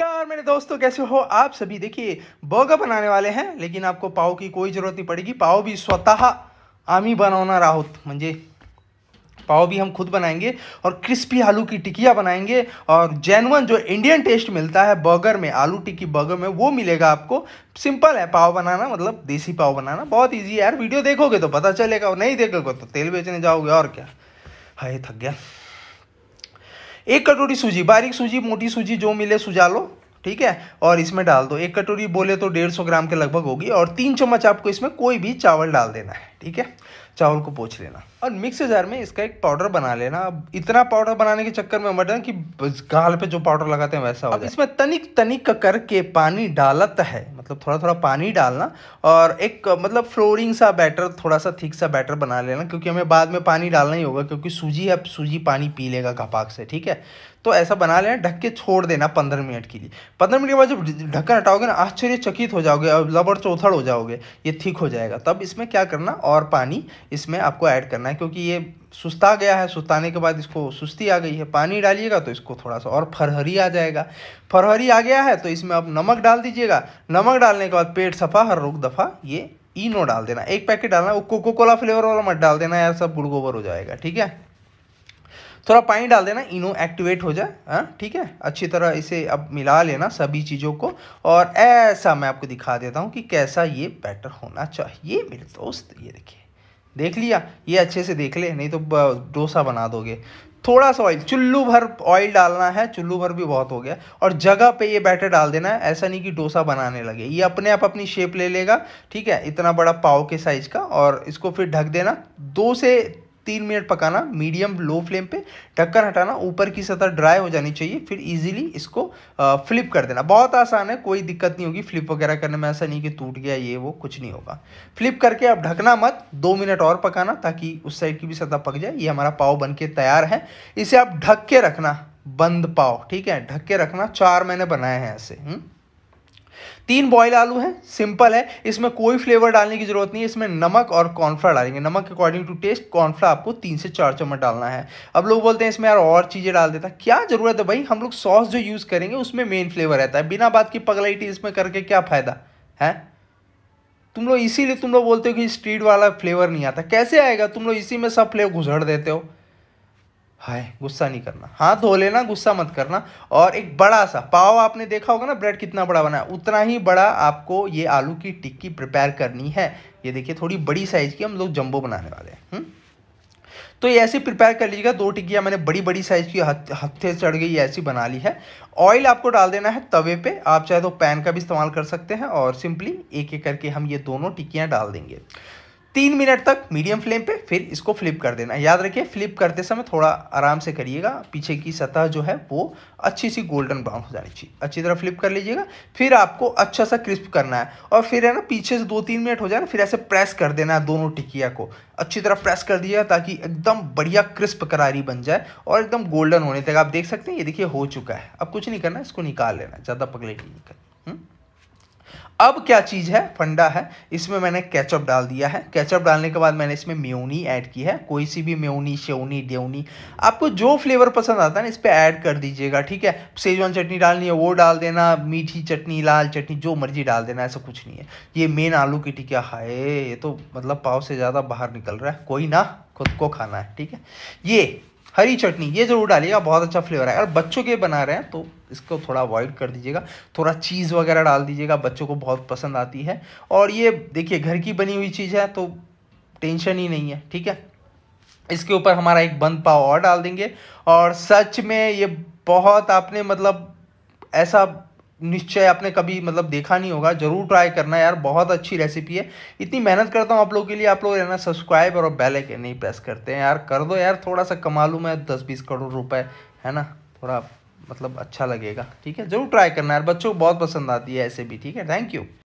नमस्कार मेरे दोस्तों कैसे हो आप सभी देखिए बर्गर बनाने वाले हैं लेकिन आपको पाव की कोई ज़रूरत नहीं पड़ेगी पाव भी स्वतः आमी बनाना राहुत म्हणजे पाव भी हम खुद बनाएंगे और क्रिस्पी आलू की टिकिया बनाएंगे और जेनवन जो इंडियन टेस्ट मिलता है बर्गर में आलू टिक्की बर्गर में वो मिलेगा आपको सिंपल है पाव बनाना मतलब देसी पाव बनाना बहुत ईजी है यार वीडियो देखोगे तो पता चलेगा और नहीं देखोगे तो तेल बेचने जाओगे और क्या हाय थक गया एक कटोरी सूजी बारीक सूजी मोटी सूजी जो मिले सुझा लो ठीक है और इसमें डाल दो एक कटोरी बोले तो डेढ़ सौ ग्राम के लगभग होगी और तीन चम्मच आपको इसमें कोई भी चावल डाल देना है ठीक है चावल को पोछ लेना और मिक्स जार में इसका एक पाउडर बना लेना अब इतना पाउडर बनाने के चक्कर में मटन कि गाल पे जो पाउडर लगाते हैं वैसा होगा इसमें तनिक तनिक करके पानी डालत है मतलब थोड़ा थोड़ा पानी डालना और एक मतलब फ्लोरिंग सा बैटर थोड़ा सा थिक सा बैटर बना लेना क्योंकि हमें बाद में पानी डालना ही होगा क्योंकि सूजी अब सूजी पानी पी लेगा कपाक से ठीक है तो ऐसा बना लेना ढक के छोड़ देना पंद्रह मिनट के लिए पंद्रह मिनट के बाद जब ढक्कन हटाओगे ना आश्चर्यचकित हो जाओगे और लबड़ चौथड़ हो जाओगे ये थिक हो जाएगा तब इसमें क्या करना और पानी इसमें आपको ऐड करना है क्योंकि ये सुस्ता गया है सुस्ताने के बाद इसको सुस्ती आ गई है पानी डालिएगा तो इसको थोड़ा सा और फरहरी आ जाएगा फरहरी आ गया है तो इसमें आप नमक डाल दीजिएगा नमक डालने के बाद पेट सफ़ा हर रुक दफ़ा ये इनो डाल देना एक पैकेट डालना वो कोको कोला फ्लेवर वाला मत डाल देना यार सब गुड़ गोबर हो जाएगा ठीक है थोड़ा पानी डाल देना इनो एक्टिवेट हो जाए हाँ ठीक है अच्छी तरह इसे अब मिला लेना सभी चीज़ों को और ऐसा मैं आपको दिखा देता हूँ कि कैसा ये बेटर होना चाहिए मेरे दोस्त ये देखिए देख लिया ये अच्छे से देख ले नहीं तो डोसा बना दोगे थोड़ा सा ऑयल चुल्लू भर ऑयल डालना है चुल्लू भर भी बहुत हो गया और जगह पे ये बैटर डाल देना है ऐसा नहीं कि डोसा बनाने लगे ये अपने आप अपनी शेप ले लेगा ठीक है इतना बड़ा पाव के साइज का और इसको फिर ढक देना दो से तीन मिनट पकाना मीडियम लो फ्लेम पे ढक्कन हटाना ऊपर की सतह ड्राई हो जानी चाहिए फिर इजीली इसको फ्लिप कर देना बहुत आसान है कोई दिक्कत नहीं होगी फ्लिप वगैरह करने में ऐसा नहीं कि टूट गया ये वो कुछ नहीं होगा फ्लिप करके अब ढकना मत दो मिनट और पकाना ताकि उस साइड की भी सतह पक जाए ये हमारा पाव बन के तैयार है इसे आप ढक के रखना बंद पाव ठीक है ढक के रखना चार मैंने बनाए हैं ऐसे हुँ? हम्म? तीन बॉयल आलू हैं सिंपल है इसमें कोई फ्लेवर डालने की जरूरत नहीं है इसमें नमक और कॉर्नफ्ला डालेंगे नमक अकॉर्डिंग टू टेस्ट कॉर्नफ्ला आपको तीन से चार चम्मच डालना है अब लोग बोलते हैं इसमें यार और चीज़ें डाल देता क्या ज़रूरत है भाई हम लोग सॉस जो यूज़ करेंगे उसमें मेन फ्लेवर रहता है बिना बात की पगलाइटी इसमें करके क्या फ़ायदा है तुम लोग इसीलिए तुम लोग बोलते हो कि स्ट्रीट वाला फ्लेवर नहीं आता कैसे आएगा तुम लोग इसी में सब फ्लेवर घुसड़ देते हो हाय गुस्सा नहीं करना हाथ धो लेना गुस्सा मत करना और एक बड़ा सा पाव आपने देखा होगा ना ब्रेड कितना बड़ा बना है उतना ही बड़ा आपको ये आलू की टिक्की प्रिपेयर करनी है ये देखिए थोड़ी बड़ी साइज़ की हम लोग जंबो बनाने वाले हैं हम्म? तो ये ऐसे प्रिपेयर कर लीजिएगा दो टिक्कियाँ मैंने बड़ी बड़ी साइज़ की हत्थे चढ़ गई ऐसी बना ली है ऑयल आपको डाल देना है तवे पे आप चाहे तो पैन का भी इस्तेमाल कर सकते हैं और सिंपली एक एक करके हम ये दोनों टिक्कियाँ डाल देंगे तीन मिनट तक मीडियम फ्लेम पे फिर इसको फ्लिप कर देना याद रखिए फ्लिप करते समय थोड़ा आराम से करिएगा पीछे की सतह जो है वो अच्छी सी गोल्डन ब्राउन हो जानी चाहिए अच्छी तरह फ्लिप कर लीजिएगा फिर आपको अच्छा सा क्रिस्प करना है और फिर है ना पीछे से दो तीन मिनट हो जाए ना फिर ऐसे प्रेस कर देना है दोनों टिकिया को अच्छी तरह प्रेस कर दिया ताकि एकदम बढ़िया क्रिस्प करारी बन जाए और एकदम गोल्डन होने तक आप देख सकते हैं ये देखिए हो चुका है अब कुछ नहीं करना इसको निकाल लेना ज़्यादा पगले नहीं करना अब क्या चीज़ है फंडा है इसमें मैंने केचप डाल दिया है केचप डालने के बाद मैंने इसमें म्योनी ऐड की है कोई सी भी म्योनी शेवनी डेवनी आपको जो फ्लेवर पसंद आता है ना इस पर ऐड कर दीजिएगा ठीक है सेजवान चटनी डालनी है वो डाल देना मीठी चटनी लाल चटनी जो मर्जी डाल देना ऐसा कुछ नहीं है ये मेन आलू की टिकिया हाय ये तो मतलब पाव से ज़्यादा बाहर निकल रहा है कोई ना खुद को खाना है ठीक है ये हरी चटनी ये ज़रूर डालिएगा बहुत अच्छा फ्लेवर है अगर बच्चों के बना रहे हैं तो इसको थोड़ा अवॉइड कर दीजिएगा थोड़ा चीज़ वगैरह डाल दीजिएगा बच्चों को बहुत पसंद आती है और ये देखिए घर की बनी हुई चीज़ है तो टेंशन ही नहीं है ठीक है इसके ऊपर हमारा एक बंद पाव और डाल देंगे और सच में ये बहुत आपने मतलब ऐसा निश्चय आपने कभी मतलब देखा नहीं होगा जरूर ट्राई करना यार बहुत अच्छी रेसिपी है इतनी मेहनत करता हूँ आप लोग के लिए आप लोग रहना सब्सक्राइब और बेल आइकन नहीं प्रेस करते हैं यार कर दो यार थोड़ा सा कमा लूँ मैं दस बीस करोड़ रुपए है ना थोड़ा मतलब अच्छा लगेगा ठीक है जरूर ट्राई करना यार बच्चों को बहुत पसंद आती है ऐसे भी ठीक है थैंक यू